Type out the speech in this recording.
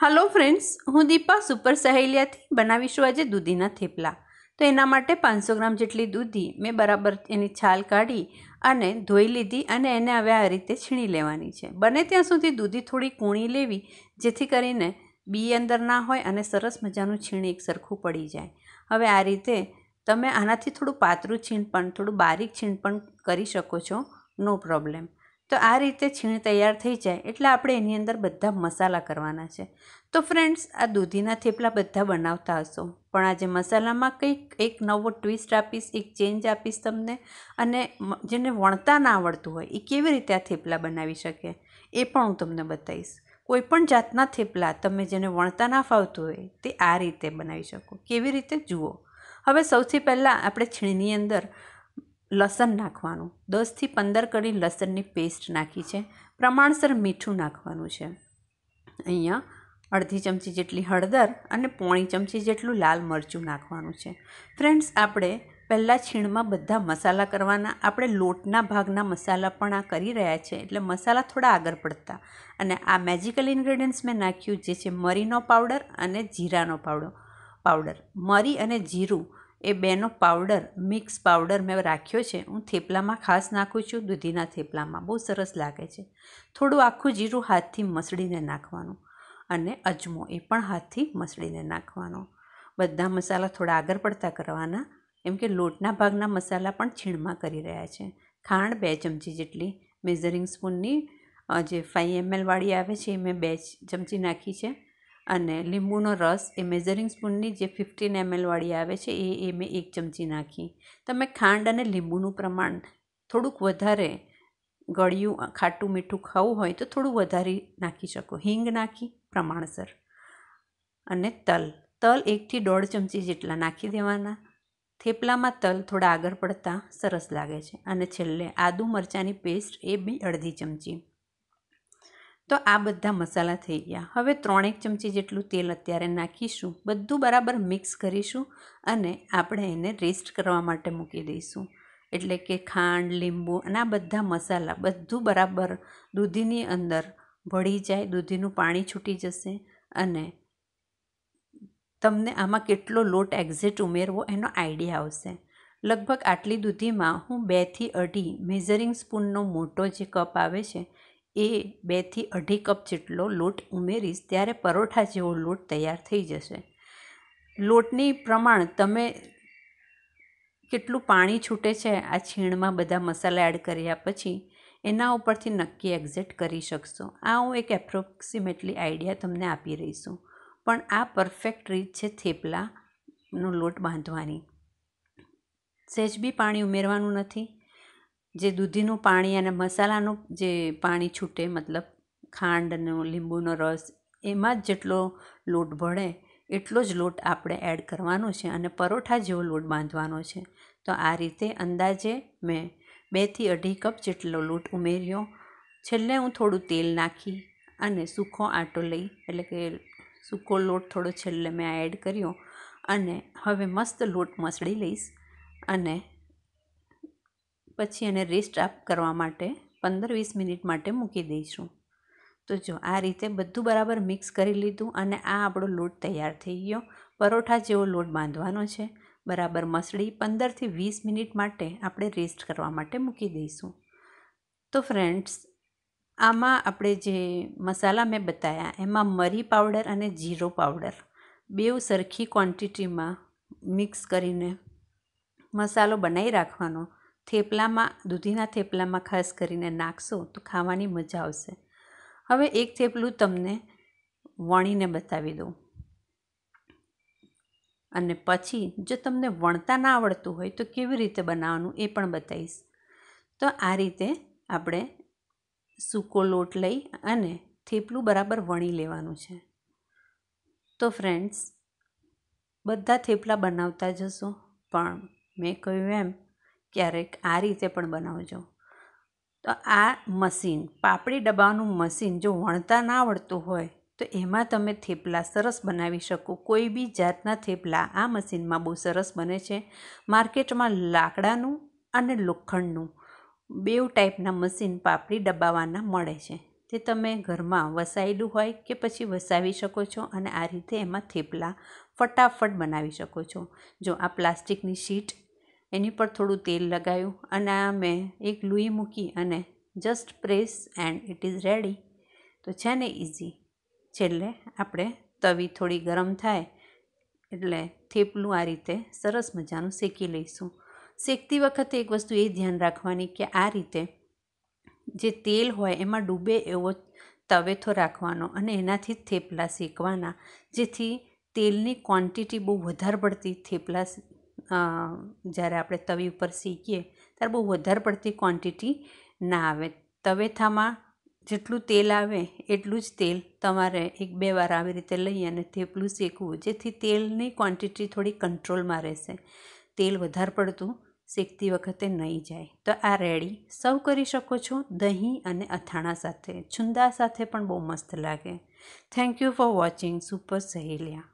hello friends હું Deepa super સહેલિયાથી બનાવીશું આજે દૂધીના થેપલા તો એના માટે પાંચસો ગ્રામ જેટલી દૂધી મેં બરાબર એની છાલ કાઢી અને ધોઈ લીધી અને એને હવે આ રીતે છીણી લેવાની છે બને ત્યાં સુધી દૂધી થોડી કૂણી લેવી જેથી કરીને બી અંદર ના હોય અને સરસ મજાનું છીણ એક સરખું પડી જાય હવે આ રીતે તમે આનાથી થોડું પાતળું છીણ પણ થોડું બારીક છીણ પણ કરી શકો છો નો પ્રોબ્લેમ તો આ રીતે છીણ તૈયાર થઈ જાય એટલે આપણે એની અંદર બધા મસાલા કરવાના છે તો ફ્રેન્ડ્સ આ દૂધીના થેપલા બધા બનાવતા હશો પણ આજે મસાલામાં કંઈક એક નવો ટ્વિસ્ટ આપીશ એક ચેન્જ આપીશ તમને અને જેને વણતા ના આવડતું હોય એ કેવી રીતે આ થેપલા બનાવી શકે એ પણ હું તમને બતાવીશ કોઈપણ જાતના થેપલા તમે જેને વણતા ના ફાવતું હોય તે આ રીતે બનાવી શકો કેવી રીતે જુઓ હવે સૌથી પહેલાં આપણે છીણની અંદર લસણ નાખવાનું દસથી પંદર કળી લસણની પેસ્ટ નાખી છે પ્રમાણસર મીઠું નાખવાનું છે અહીંયા અડધી ચમચી જેટલી હળદર અને પોણી ચમચી જેટલું લાલ મરચું નાખવાનું છે ફ્રેન્ડ્સ આપણે પહેલાં છીણમાં બધા મસાલા કરવાના આપણે લોટના ભાગના મસાલા પણ આ કરી રહ્યા છે એટલે મસાલા થોડા આગળ પડતા અને આ મેજિકલ ઇન્ગ્રેડિયન્ટ્સ મેં નાખ્યું જે છે મરીનો પાવડર અને જીરાનો પાવડર પાવડર મરી અને જીરું એ બેનો પાવડર મિક્સ પાવડર મેં રાખ્યો છે હું થેપલામાં ખાસ નાખું છું દૂધીના થેપલામાં બહુ સરસ લાગે છે થોડું આખું જીરું હાથથી મસળીને નાખવાનું અને અજમો એ પણ હાથથી મસળીને નાખવાનો બધા મસાલા થોડા આગળ પડતા કરવાના એમ કે લોટના ભાગના મસાલા પણ છીણમાં કરી રહ્યા છે ખાંડ બે ચમચી જેટલી મેઝરિંગ સ્પૂનની જે ફાઈ એમએલવાળી આવે છે એ મેં બે ચમચી નાખી છે અને લીંબુનો રસ એ મેઝરિંગ સ્પૂનની જે ફિફ્ટીન એમએલવાળી આવે છે એ એ મેં એક ચમચી નાખી તમે ખાંડ અને લીંબુનું પ્રમાણ થોડુંક વધારે ગળ્યું ખાટું મીઠું ખાવું હોય તો થોડું વધારે નાખી શકો હિંગ નાખી પ્રમાણસર અને તલ તલ એકથી દોઢ ચમચી જેટલા નાખી દેવાના થેપલામાં તલ થોડા આગળ પડતા સરસ લાગે છે અને છેલ્લે આદુ મરચાંની પેસ્ટ એ બી અડધી ચમચી તો આ બધા મસાલા થઈ ગયા હવે ત્રણેક ચમચી જેટલું તેલ અત્યારે નાખીશું બધું બરાબર મિક્સ કરીશું અને આપણે એને રેસ્ટ કરવા માટે મૂકી દઈશું એટલે કે ખાંડ લીંબુ અને આ બધા મસાલા બધું બરાબર દૂધીની અંદર ભળી જાય દૂધીનું પાણી છૂટી જશે અને તમને આમાં કેટલો લોટ એક્ઝેટ ઉમેરવો એનો આઈડિયા આવશે લગભગ આટલી દૂધીમાં હું બેથી અઢી મેઝરિંગ સ્પૂનનો મોટો જે કપ આવે છે એ બેથી અઢી કપ જેટલો લોટ ઉમેરીશ ત્યારે પરોઠા જેવો લોટ તૈયાર થઈ જશે લોટની પ્રમાણ તમે કેટલું પાણી છૂટે છે આ છીણમાં બધા મસાલા એડ કર્યા પછી એના ઉપરથી નક્કી એક્ઝેક્ટ કરી શકશો આ હું એક એપ્રોક્સિમેટલી આઈડિયા તમને આપી રહી છું પણ આ પરફેક્ટ રીત છે થેપલાનો લોટ બાંધવાની સહેજ બી પાણી ઉમેરવાનું નથી જે દૂધીનું પાણી અને મસાલાનું જે પાણી છૂટે મતલબ ખાંડનો લીંબુનો રસ એમાં જ જેટલો લોટ ભળે એટલો જ લોટ આપણે એડ કરવાનો છે અને પરોઠા જેવો લોટ બાંધવાનો છે તો આ રીતે અંદાજે મેં બેથી અઢી કપ જેટલો લોટ ઉમેર્યો છેલ્લે હું થોડું તેલ નાખી અને સૂકો આટો લઈ એટલે કે સૂકો લોટ થોડો છેલ્લે મેં એડ કર્યો અને હવે મસ્ત લોટ મસળી લઈશ અને પછી એને રેસ્ટ આપ કરવા માટે પંદર વીસ મિનિટ માટે મૂકી દઈશું તો જો આ રીતે બધું બરાબર મિક્સ કરી લીધું અને આ આપણો લોટ તૈયાર થઈ ગયો પરોઠા જેવો લોટ બાંધવાનો છે બરાબર મસળી પંદરથી વીસ મિનિટ માટે આપણે રેસ્ટ કરવા માટે મૂકી દઈશું તો ફ્રેન્ડ્સ આમાં આપણે જે મસાલા મેં બતાવ્યા એમાં મરી પાવડર અને જીરો પાવડર બેઉ સરખી ક્વોન્ટિટીમાં મિક્સ કરીને મસાલો બનાવી રાખવાનો થેપલામાં દૂધીના થેપલામાં ખાસ કરીને નાખશો તો ખાવાની મજા આવશે હવે એક થેપલું તમને વણીને બતાવી દઉં અને પછી જો તમને વણતા ના આવડતું હોય તો કેવી રીતે બનાવવાનું એ પણ બતાવીશ તો આ રીતે આપણે સૂકો લોટ લઈ અને થેપલું બરાબર વણી લેવાનું છે તો ફ્રેન્ડ્સ બધા થેપલા બનાવતા જશો પણ મેં કહ્યું એમ ક્યારેક આ રીતે પણ બનાવજો તો આ મશીન પાપડી ડબાનું મશીન જો વણતા ના આવડતું હોય તો એમાં તમે થેપલા સરસ બનાવી શકો કોઈ બી જાતના થેપલા આ મશીનમાં બહુ સરસ બને છે માર્કેટમાં લાકડાનું અને લોખંડનું બેઉ ટાઈપના મશીન પાપડી ડબાવાના મળે છે તે તમે ઘરમાં વસાયેલું હોય કે પછી વસાવી શકો છો અને આ રીતે એમાં થેપલા ફટાફટ બનાવી શકો છો જો આ પ્લાસ્ટિકની શીટ એની પર થોડું તેલ લગાવ્યું અને આ મેં એક લુઈ મૂકી અને just press and it is ready તો છે ને ઇઝી છેલ્લે આપણે તવી થોડી ગરમ થાય એટલે થેપલું આ રીતે સરસ મજાનું શેકી લઈશું શેકતી વખતે એક વસ્તુ એ ધ્યાન રાખવાની કે આ રીતે જે તેલ હોય એમાં ડૂબે એવો તવેથો રાખવાનો અને એનાથી થેપલા શેકવાના જેથી તેલની ક્વોન્ટિટી બહુ વધારે પડતી થેપલા જ્યારે આપણે તવી ઉપર શેકીએ ત્યારે બહુ વધારે પડતી ક્વોન્ટિટી ના આવે તવેથામાં જેટલું તેલ આવે એટલું જ તેલ તમારે એક બે વાર આવી રીતે લઈ અને થેપલું શેકવું જેથી તેલની ક્વોન્ટિટી થોડી કંટ્રોલમાં રહેશે તેલ વધારે પડતું શેકતી વખતે નહીં જાય તો આ રેડી સર્વ કરી શકો છો દહીં અને અથાણા સાથે છુંદા સાથે પણ બહુ મસ્ત લાગે thank you for watching super સહેલિયા